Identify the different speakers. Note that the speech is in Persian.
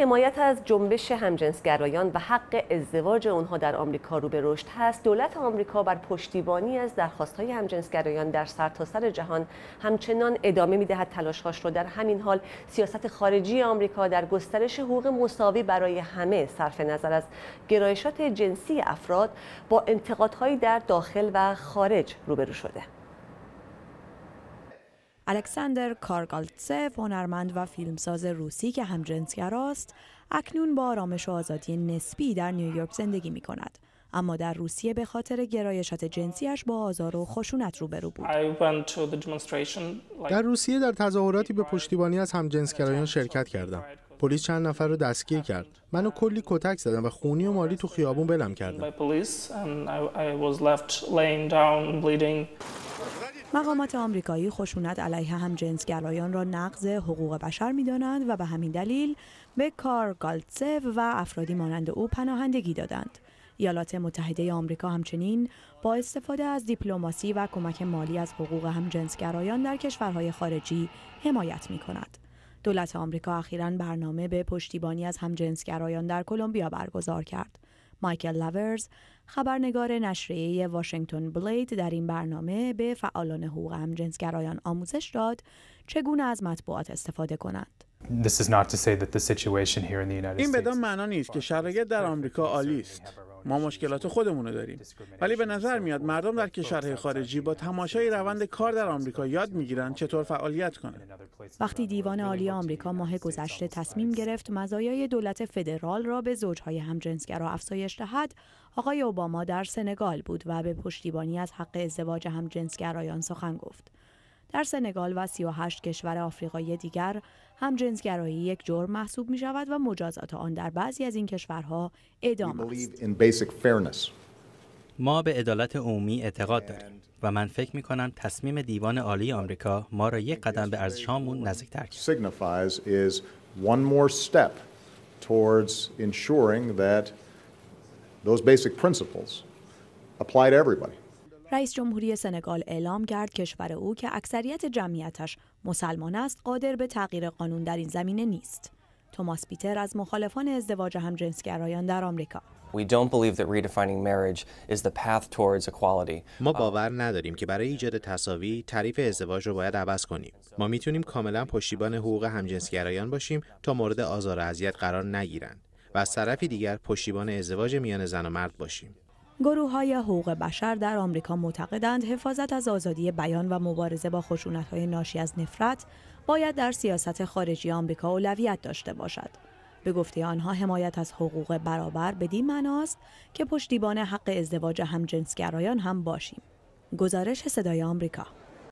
Speaker 1: حمایت از جنبش همجنسگرایان و حق ازدواج آنها در آمریکا رو به رشد هست دولت آمریکا بر پشتیبانی از های همجنسگرایان در سرتاسر سر جهان همچنان ادامه میدهد تلاشهاش را در همین حال سیاست خارجی آمریکا در گسترش حقوق مساوی برای همه صرف نظر از گرایشات جنسی افراد با انتقادهایی در داخل و خارج روبرو شده
Speaker 2: الکساندر کارگالتسف هنرمند و فیلمساز روسی که است، اکنون با آرامش و آزادی نسبی در نیویورک زندگی می کند. اما در روسیه به خاطر گرایشات جنسیش با آزار و خشونت روبرو بود.
Speaker 1: در روسیه در تظاهراتی به پشتیبانی از همجنسگرایان شرکت کردم. پلیس چند نفر رو دستگیر کرد. منو کلی کتک زدم و خونی و مالی تو خیابون بلم کردم.
Speaker 2: مقامات آمریکایی خشونت علیه همجنسگرایان را نقض حقوق بشر دانند و به همین دلیل به کار گالتسو و افرادی مانند او پناهندگی دادند. ایالات متحده آمریکا همچنین با استفاده از دیپلماسی و کمک مالی از حقوق همجنسگرایان در کشورهای خارجی حمایت می کند. دولت آمریکا اخیرا برنامه به پشتیبانی از همجنسگرایان در کلمبیا برگزار کرد. مایکل لاورز خبرنگار نشریه واشنگتن بلید در این برنامه به فعالان حقوق همجنسگرایان آموزش داد چگونه از مطبوعات استفاده کنند. این بدان معنا نیست که شرایط در آمریکا عالی است. ما مشکلات خودمون رو داریم ولی به نظر میاد مردم در کشورهای خارجی با تماشای روند کار در آمریکا یاد میگیرند چطور فعالیت کنند وقتی دیوان عالی آمریکا ماه گذشته تصمیم گرفت مزایای دولت فدرال را به زوجهای همجنسگرا افزایش دهد آقای اوباما در سنگال بود و به پشتیبانی از حق ازدواج همجنسگرایان سخن گفت در سنگال و 38 کشور آفریقایی دیگر هم جنسگرایی یک جرم محسوب می شود و مجازات آن در بعضی از این کشورها اعدام است. ما به عدالت عمومی اعتقاد داریم و من فکر می کنم تصمیم دیوان عالی آمریکا ما را یک قدم به ارزشهامون نزدیکتر کرد. رئیس جمهوری سنگال اعلام کرد کشور او که اکثریت جمعیتش مسلمان است قادر به تغییر قانون در این زمینه نیست. توماس پیتر از مخالفان ازدواج همجنسگرایان در آمریکا
Speaker 1: ما باور نداریم که برای ایجاد تصاوی تعریف ازدواج رو باید عوض کنیم. ما میتونیم کاملا پشتیبان حقوق همجنسگرایان باشیم تا مورد آزار و
Speaker 2: اذیت قرار نگیرند و از طرفی دیگر پشتیبان ازدواج میان زن و مرد باشیم. گروه های حقوق بشر در آمریکا معتقدند حفاظت از آزادی بیان و مبارزه با خشونت های ناشی از نفرت باید در سیاست خارجی آمریکا اولویت داشته باشد. به گفته آنها حمایت از حقوق برابر بدین معناست که پشتیبان حق ازدواج همجنسگرایان هم باشیم. گزارش صدای آمریکا